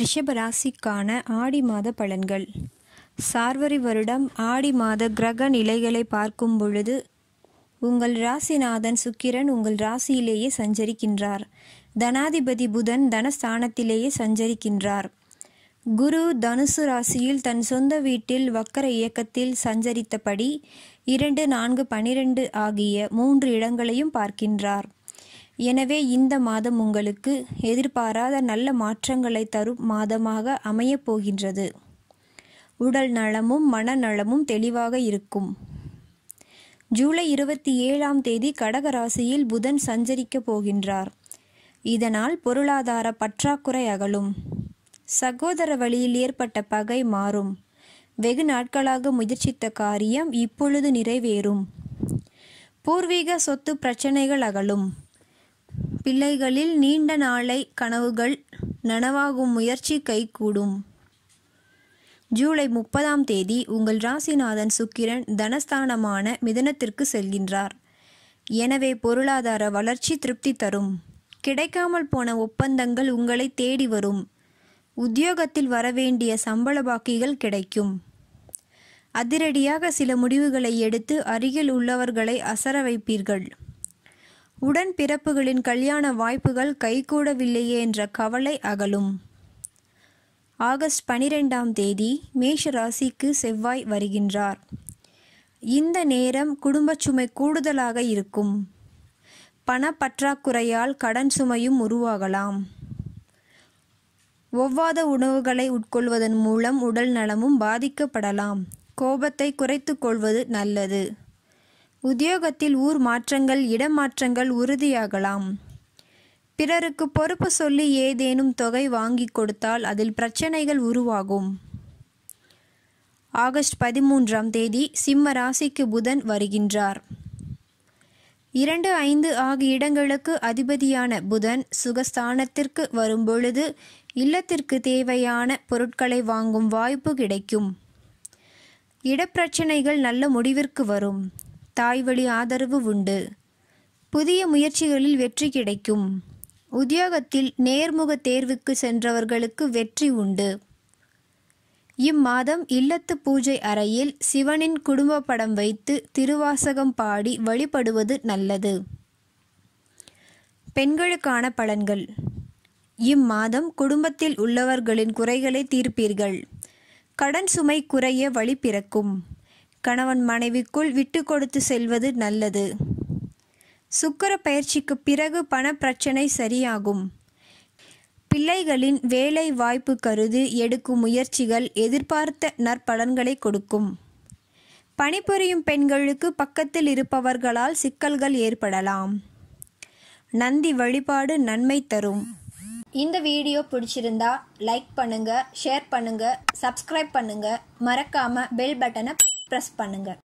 ரிஷபராசிக்கான ஆடி மாத பலன்கள் சார்வரி வருடம் ஆடி மாத கிரக நிலைகளை பார்க்கும் பொழுது உங்கள் ராசிநாதன் சுக்கிரன் உங்கள் ராசியிலேயே சஞ்சரிக்கின்றார் தனாதிபதி புதன் தனஸ்தானத்திலேயே சஞ்சரிக்கின்றார் குரு தனுசு ராசியில் தன் சொந்த வீட்டில் வக்கர இயக்கத்தில் சஞ்சரித்தபடி இரண்டு நான்கு பனிரெண்டு ஆகிய மூன்று இடங்களையும் பார்க்கின்றார் எனவே இந்த மாதம் உங்களுக்கு எதிர்பாராத நல்ல மாற்றங்களை தரும் மாதமாக அமையப் போகின்றது உடல் நலமும் மனநலமும் தெளிவாக இருக்கும் ஜூலை இருபத்தி ஏழாம் தேதி கடக ராசியில் புதன் சஞ்சரிக்கப் போகின்றார் இதனால் பொருளாதார பற்றாக்குறை அகலும் சகோதர வழியில் ஏற்பட்ட பகை மாறும் வெகு நாட்களாக முயற்சித்த காரியம் இப்பொழுது நிறைவேறும் பூர்வீக சொத்து பிரச்சனைகள் அகலும் பிள்ளைகளில் நீண்ட நாளை கனவுகள் நனவாகும் முயற்சி கைகூடும் ஜூலை முப்பதாம் தேதி உங்கள் ராசிநாதன் சுக்கிரன் தனஸ்தானமான மிதனத்திற்கு செல்கின்றார் எனவே பொருளாதார வளர்ச்சி திருப்தி தரும் கிடைக்காமல் போன ஒப்பந்தங்கள் உங்களை தேடி வரும் உத்தியோகத்தில் வரவேண்டிய சம்பள பாக்கிகள் கிடைக்கும் அதிரடியாக சில முடிவுகளை எடுத்து அருகில் உள்ளவர்களை அசர வைப்பீர்கள் உடன் பிறப்புகளின் கல்யாண வாய்ப்புகள் கைகூடவில்லையே என்ற கவலை அகலும் ஆகஸ்ட் பனிரெண்டாம் தேதி மேஷ ராசிக்கு செவ்வாய் வருகின்றார் இந்த நேரம் குடும்ப சுமை கூடுதலாக இருக்கும் பணப்பற்றாக்குறையால் கடன் சுமையும் உருவாகலாம் ஒவ்வாத உணவுகளை உட்கொள்வதன் மூலம் உடல் நலமும் பாதிக்கப்படலாம் கோபத்தை குறைத்து கொள்வது நல்லது உத்தியோகத்தில் ஊர் மாற்றங்கள் இடமாற்றங்கள் உறுதியாகலாம் பிறருக்கு பொறுப்பு சொல்லி ஏதேனும் தொகை வாங்கி கொடுத்தால் அதில் பிரச்சனைகள் உருவாகும் ஆகஸ்ட் பதிமூன்றாம் தேதி சிம்ம ராசிக்கு புதன் வருகின்றார் இரண்டு ஐந்து ஆகிய இடங்களுக்கு அதிபதியான புதன் சுகஸ்தானத்திற்கு வரும்பொழுது இல்லத்திற்கு தேவையான பொருட்களை வாங்கும் வாய்ப்பு கிடைக்கும் இடப்பிரச்சனைகள் நல்ல முடிவிற்கு வரும் தாய்வழி ஆதரவு உண்டு புதிய முயற்சிகளில் வெற்றி கிடைக்கும் உத்தியோகத்தில் நேர்முக தேர்வுக்கு சென்றவர்களுக்கு வெற்றி உண்டு இம்மாதம் இல்லத்து பூஜை அறையில் சிவனின் குடும்ப படம் வைத்து திருவாசகம் பாடி வழிபடுவது நல்லது பெண்களுக்கான பலன்கள் இம்மாதம் குடும்பத்தில் உள்ளவர்களின் குறைகளை தீர்ப்பீர்கள் கடன் சுமை குறைய வழி பிறக்கும் கணவன் மனைவிக்குள் விட்டு கொடுத்து செல்வது நல்லது சுக்கர பயிற்சிக்கு பிறகு பணப்பிரச்சனை சரியாகும் பிள்ளைகளின் வேலை வாய்ப்பு கருதி எடுக்கும் முயற்சிகள் எதிர்பார்த்த நற்பலன்களை கொடுக்கும் பணிபுரியும் பெண்களுக்கு பக்கத்தில் இருப்பவர்களால் சிக்கல்கள் ஏற்படலாம் நந்தி வழிபாடு நன்மை தரும் இந்த வீடியோ பிடிச்சிருந்தா லைக் பண்ணுங்க ஷேர் பண்ணுங்க சப்ஸ்கிரைப் பண்ணுங்க மறக்காம பெல் பட்டனை ப்ரெஸ் பண்ணுங்கள்